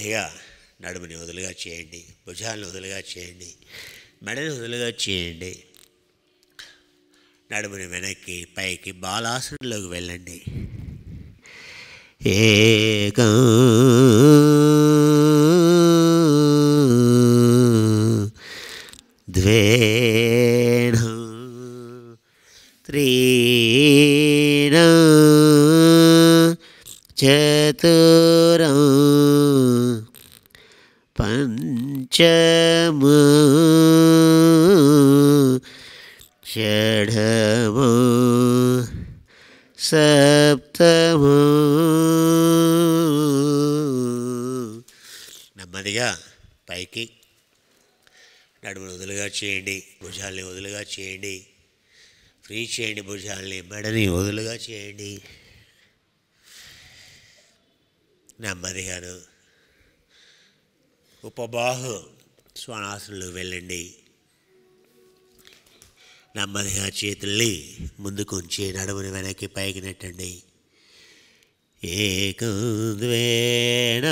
నెమ్మదిగా నడుముని వదులుగా చేయండి భుజాలను వదులుగా చేయండి మెడని వదులుగా చేయండి నడుముని వెనక్కి పైకి బాలాసనంలోకి వెళ్ళండి ఏక ద్వేణ త్రీణ చతు నెమ్మదిగా పైకి నడుమును వదులుగా చేయండి భుజాల్ని వదులుగా చేయండి ఫ్రీ చేయండి భుజాలని మెడని వదులుగా చేయండి నెమ్మదిగాను ఉపబాహు స్వానాసనంలో వెళ్ళండి నెమ్మదిగా చేతుల్ని ముందుకు ఉంచి నడుముని వెనక్కి పైకి నెట్టండి ఏకం ద్వేణ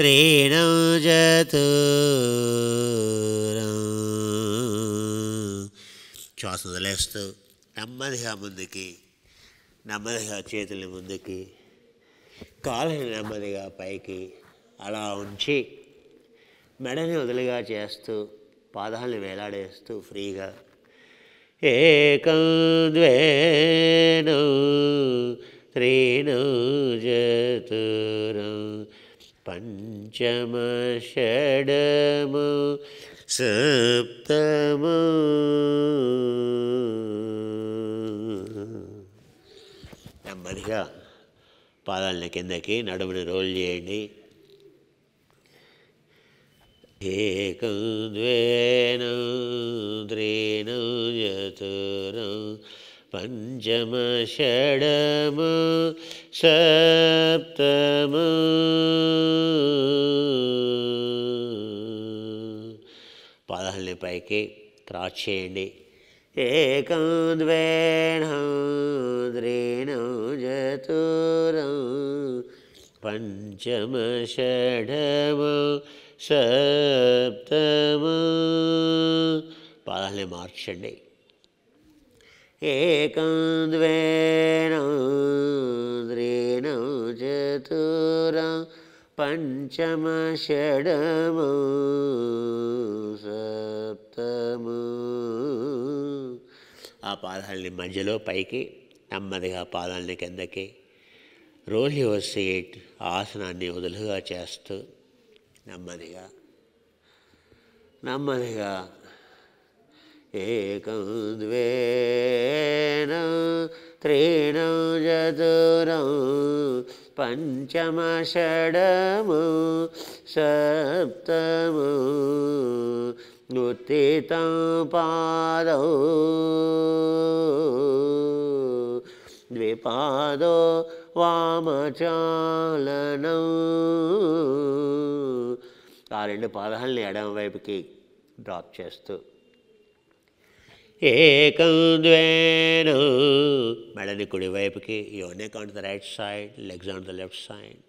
త్రీణతు శ్వాస వదిలేస్తూ నెమ్మదిగా ముందుకి నెమ్మదిగా చేతులు ముందుకి కాళ్ళని నెమ్మదిగా పైకి అలా ఉంచి మెడని వదిలిగా చేస్తూ పాదాలను వేలాడేస్తూ ఫ్రీగా ఏకం ద్వేను త్రీను చతురం பஞ்சம ஷடமு சப்தமு నెమ్మదిగా పాదాలని కిందకి నడుముని రోల్ చేయండి ఏకం ద్వేను త్రీను చతురం పంచమ షడము సప్తము పాదాలని పైకి క్రాస్ చేయండి ఏకాద్వేణ్రీణ చతురం పంచమ షడము సప్తము పాదాలని మార్చండి एकं చతుర పంచమ షడము సప్తము ఆ పాదాలని మధ్యలో పైకి నెమ్మదిగా పాదాలని కిందకి రోల్ యువర్ సీట్ ఆసనాన్ని వదులుగా చేస్తూ నెమ్మదిగా నెమ్మదిగా ఏకం ద్వేన త్రీణ చతురం పంచమ షడము సప్తము ఉత్త పాదో ద్విపాదో వామచాలన ఆ రెండు పాదాలని ఎడమవైపుకి డ్రాప్ చేస్తూ ఏకౌద్వేను మెడని కుడివైపుకి your neck on the right side legs on the left side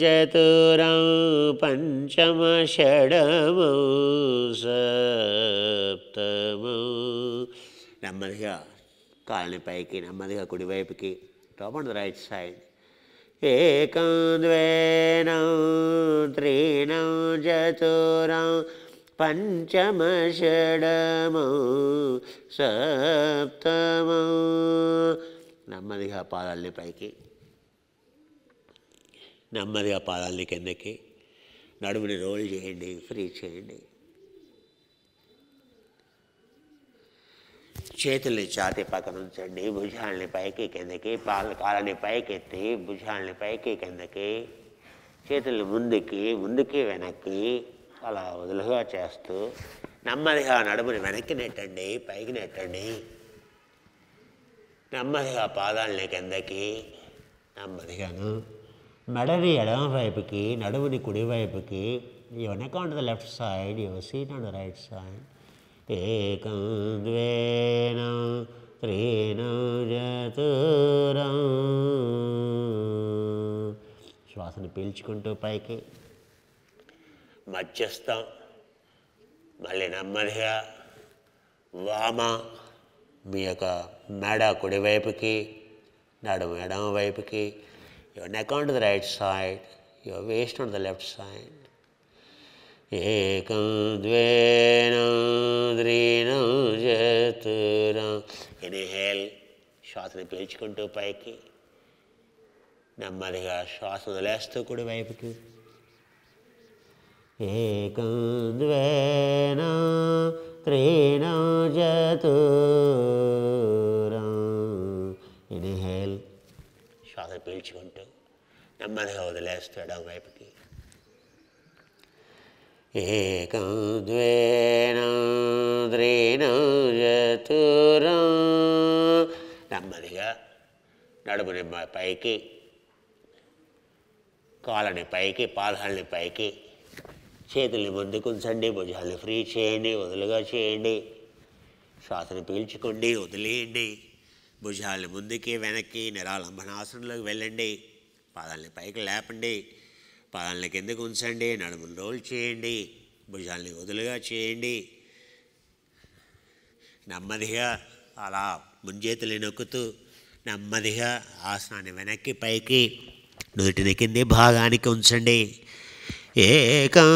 చతురం పంచమ షడము సప్తము నెమ్మదిగా కాళ్ళని పైకి నెమ్మదిగా కుడివైపుకి top on the right side ఏకం ద్వేనౌ త్రీణౌ చతురౌ పంచమ షడము సప్తము నెమ్మదిగా పాదాలని పైకి నెమ్మదిగా పాదాలని కిందకి నడుముని రోల్ చేయండి ఫ్రీ చేయండి చేతుల్ని చాతి పక్కన ఉంచండి భుజాలని పైకి కిందకి పాల కాలని పైకెత్తి భుజాలని పైకి కిందకి చేతుల్ని ముందుకి ముందుకి వెనక్కి అలా వదులుగా చేస్తూ నెమ్మదిగా నడుముని వెనక్కి నెట్టండి పైకి నెట్టండి నెమ్మదిగా పాదాలని కిందకి నెమ్మదిగాను మెడని ఎడమ వైపుకి నడుముని కుడివైపుకి వెనక ఉంటుంది left side your seat and right side ఏకం ద్వేన త్రీనం శ్వాసను పీల్చుకుంటూ పైకి మధ్యస్థం మళ్ళీ నెమ్మదిగా వామ మీ యొక్క మెడ కుడివైపుకి నడుము ఎడమ వైపుకి your neck on to the right side your waist on the left side ఏకం ద్వేనం ద్రీనం చతురం ఇన్హేల్ శ్వాసని పీల్చుకుంటూ పైకి నెమ్మదిగా శ్వాస లేస్తూ కుడి వైపుకి एकं द्वेन त्रेण చతురా ఇన్హేల్ శ్వాస పీల్చుకుంటూ నెమ్మదిగా వదిలేస్తాడు వైపుకి ఏకం ద్వేణ ద్రేణ చతురా నెమ్మదిగా నడుముని పైకి కాలని పైకి పాదాలని పైకి చేతులు ముందు కుంచండి భుజాలు ఫ్రీ చేయండి వదులుగా చేయండి శ్వాసను పీల్చుకోండి వదిలేయండి భుజాలు ముందుకి వెనక్కి నిరాలంబనాసనంలోకి వెళ్ళండి పాదాలని పైకి లేపండి పాదాలని కిందకు ఉంచండి నడుములు రోల్ చేయండి భుజాలని వదులుగా చేయండి నెమ్మదిగా అలా ముంజేతులు నొక్కుతూ నెమ్మదిగా ఆసనాన్ని వెనక్కి పైకి నుదుటిని కింది భాగానికి ఉంచండి ఏకం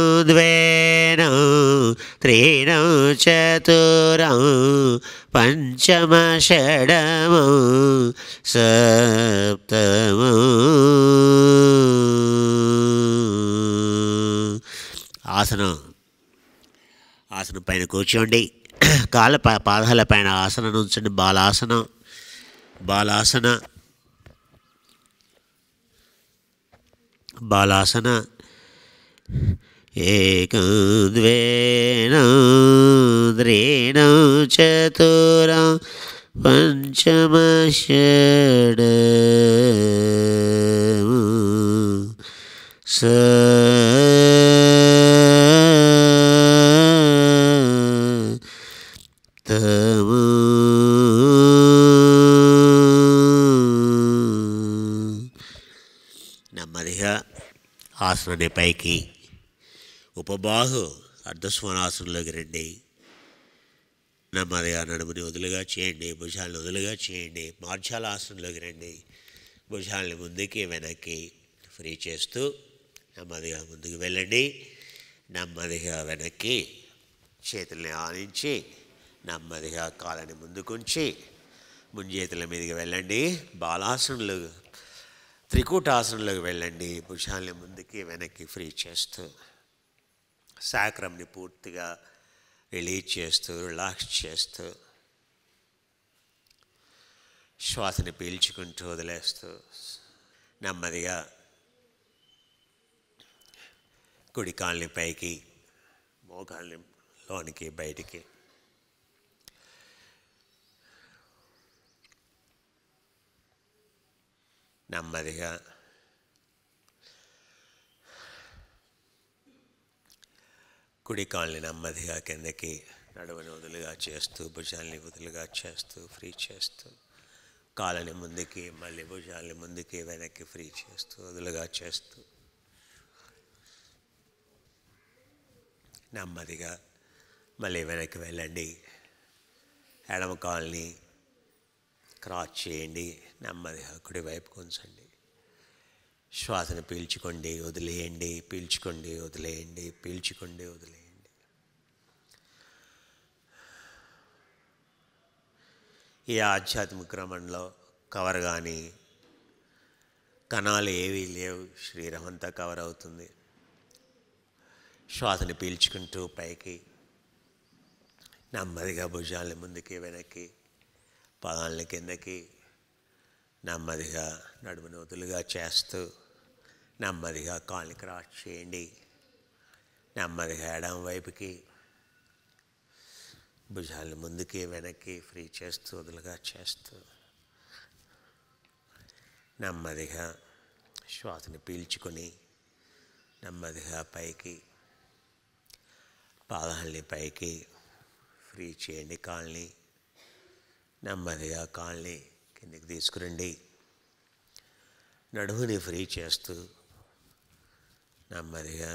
త్రీణం చతురం పంచమ पञ्चम సప్తమ ఆసనం ఆసనం పైన కూర్చోండి కాళ్ళ పాదాల పైన ఆసనం ఉంచండి బాలాసనం బాలాసన బాలాసన एकं द्रेण चतुरा पंचम स బాహు అర్ధస్వనాసనంలోకి రండి నెమ్మదిగా నడుముని వదులుగా చేయండి భుజాలను వదులుగా చేయండి మార్జాల ఆసనంలోకి రండి భుజాలని ముందుకి వెనక్కి ఫ్రీ చేస్తూ నెమ్మదిగా ముందుకు వెళ్ళండి నెమ్మదిగా వెనక్కి చేతుల్ని ఆనించి నెమ్మదిగా కాలని ముందుకుంచి ముంజేతుల మీదకి వెళ్ళండి బాలాసనలు త్రికూటాసనంలోకి వెళ్ళండి భుజాలని ముందుకి వెనక్కి ఫ్రీ చేస్తూ సాక్రంని పూర్తిగా రిలీజ్ చేస్తూ రిలాక్స్ చేస్తూ శ్వాసని పీల్చుకుంటూ వదిలేస్తూ నెమ్మదిగా కుడి కాళ్ళని పైకి మోకాళ్ళని లోనికి బయటికి నెమ్మదిగా కుడి కాల్ని నెమ్మదిగా కిందకి నడువని వదులుగా చేస్తూ భుజాల్ని వదులుగా చేస్తూ ఫ్రీ చేస్తూ కాలని ముందుకి మళ్ళీ భుజాల్ని ముందుకి వెనక్కి ఫ్రీ చేస్తూ వదులుగా చేస్తూ నెమ్మదిగా మళ్ళీ వెనక్కి వెళ్ళండి ఎడమ కాల్ని క్రాస్ చేయండి నెమ్మదిగా కుడివైపు ఉంచండి శ్వాసను పీల్చుకోండి వదిలేయండి పీల్చుకోండి వదిలేయండి పీల్చుకోండి వదిలేయండి ఈ ఆధ్యాత్మిక క్రమంలో కవర్ కానీ కణాలు ఏవీ లేవు శరీరం అంతా కవర్ అవుతుంది శ్వాసని పీల్చుకుంటూ పైకి నెమ్మదిగా భుజాలని ముందుకి వెనక్కి పదాలని కిందకి నెమ్మదిగా నడుము నోతులుగా చేస్తూ నెమ్మదిగా కాళ్ళు క్రాస్ చేయండి నెమ్మదిగా ఎడం వైపుకి భుజాలు ముందుకి వెనక్కి ఫ్రీ చేస్తూ వదులుగా చేస్తూ నెమ్మదిగా శ్వాసని పీల్చుకొని నెమ్మదిగా పైకి పాదాలని పైకి ఫ్రీ చేయండి కాళ్ళని నెమ్మదిగా కాళ్ళని కిందికి తీసుకురండి నడుముని ఫ్రీ చేస్తూ నెమ్మదిగా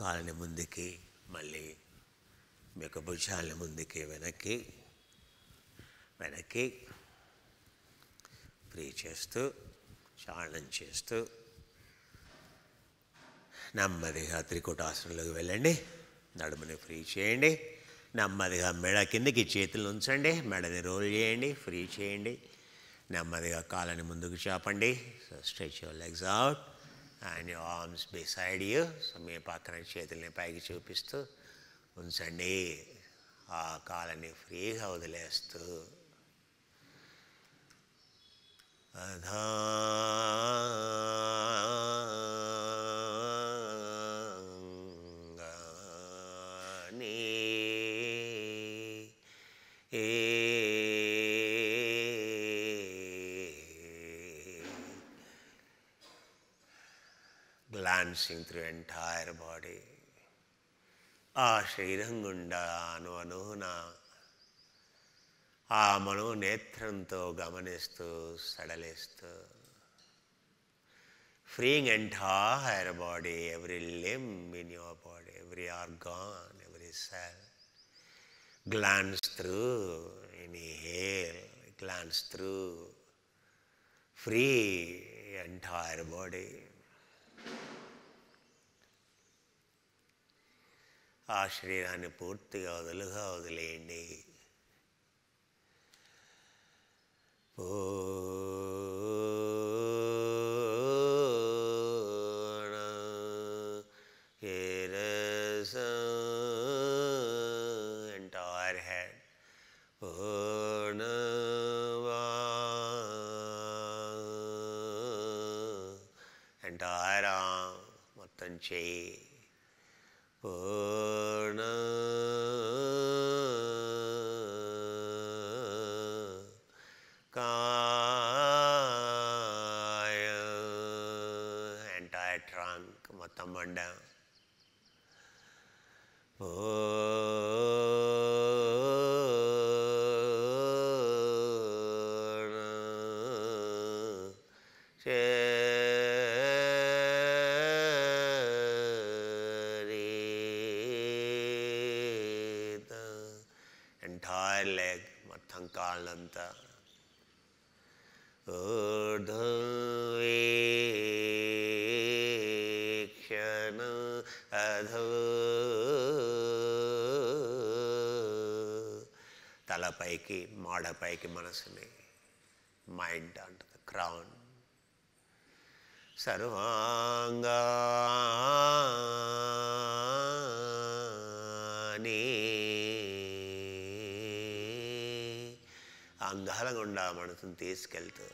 కాలిని ముందుకి మళ్ళీ మీ యొక్క భుజాలని ముందుకి వెనక్కి వెనక్కి ప్రీ చేస్తూ చాలనం చేస్తూ నెమ్మదిగా త్రికూటాసనంలోకి వెళ్ళండి నడుముని ఫ్రీ చేయండి నెమ్మదిగా మెడ కిందకి చేతులు ఉంచండి మెడని రోల్ చేయండి ఫ్రీ చేయండి నెమ్మదిగా కాలని ముందుకు చాపండి so stretch your legs out and your arms beside you so మీ పక్కన చేతుల్ని పైకి చూపిస్తూ ఉంచండి ఆ కాలని ఫ్రీగా వదిలేస్తూ అధా dancing through entire body. ಆ ಶ್ರೀರಂಗುಂಡ ಅನ್ನುವ ನೂನ ఆ మనో నేత్రంతో గమనిస్తూ సడలిస్తూ freeing entire body every limb in your body every organ every cell glance through inhale glance through free entire body ఆ శరీరాన్ని పూర్తిగా వదులుగా వదిలేయండి పూర్ణ ఏరస ఎంటైర్ హెడ్ పూర్ణ ఎంటైర్ మొత్తం చేయి Purnam. రైట్ లెగ్ మొత్తం కాళ్ళంతా ఊర్ధవేక్షణ అధో తలపైకి మాడపైకి మనసుని మైండ్ అంటుంది క్రౌన్ సర్వాంగా ఉద్దాల గుండా మనసును తీసుకెళ్తూ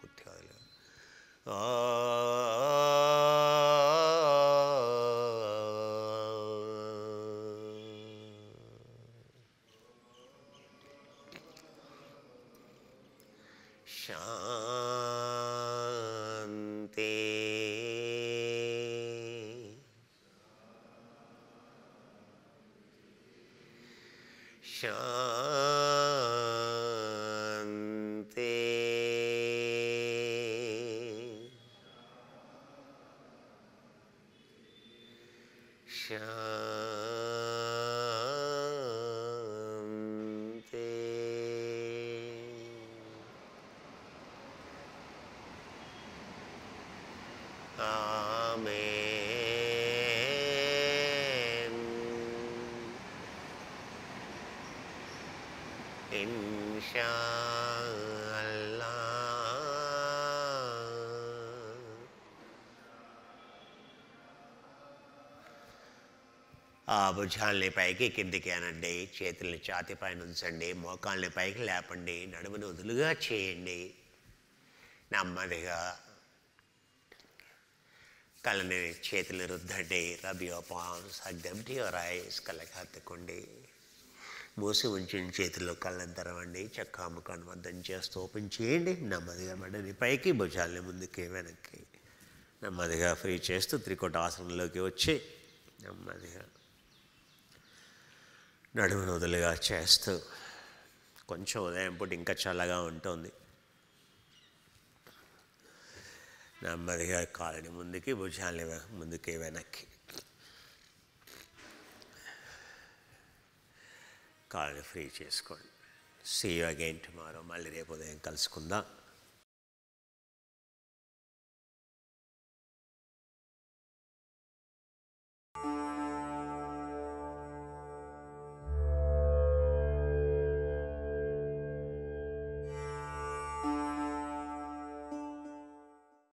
కుట్టాలి శాంతి శాంతి ఆ భుజాలని పైకి కిందికి అనండి చేతుల్ని ఛాతి పైన ఉంచండి మోకాల్ని పైకి లేపండి నడుమును వదులుగా చేయండి నెమ్మదిగా కళ్ళని చేతులు రుద్దండి రబ్ ఓపాన్ పామ్స్ హగ్ కళ్ళకి హత్తుకోండి మూసి ఉంచండి చేతిలో కళ్ళని తెరవండి చక్క అమ్మకాన్ని వద్దం చేస్తూ ఓపెన్ చేయండి నెమ్మదిగా మెడని పైకి భుజాలని ముందుకి వెనక్కి నెమ్మదిగా ఫ్రీ చేస్తూ త్రికోటాసనంలోకి వచ్చి నెమ్మదిగా నడుము నదులుగా చేస్తూ కొంచెం ఉదయం పూట ఇంకా చల్లగా ఉంటుంది నెమ్మదిగా కాలిని ముందుకి భుజాలని ముందుకి వెనక్కి కాళ్ళని ఫ్రీ చేసుకోండి సీ యూ అగైన్ టుమారో మళ్ళీ రేపు ఉదయం కలుసుకుందాం